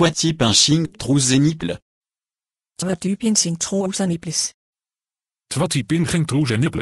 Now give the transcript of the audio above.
Soit-il pinching trousse nipples. tu il pinching trousse nipples. tu il pinching trousse nipples.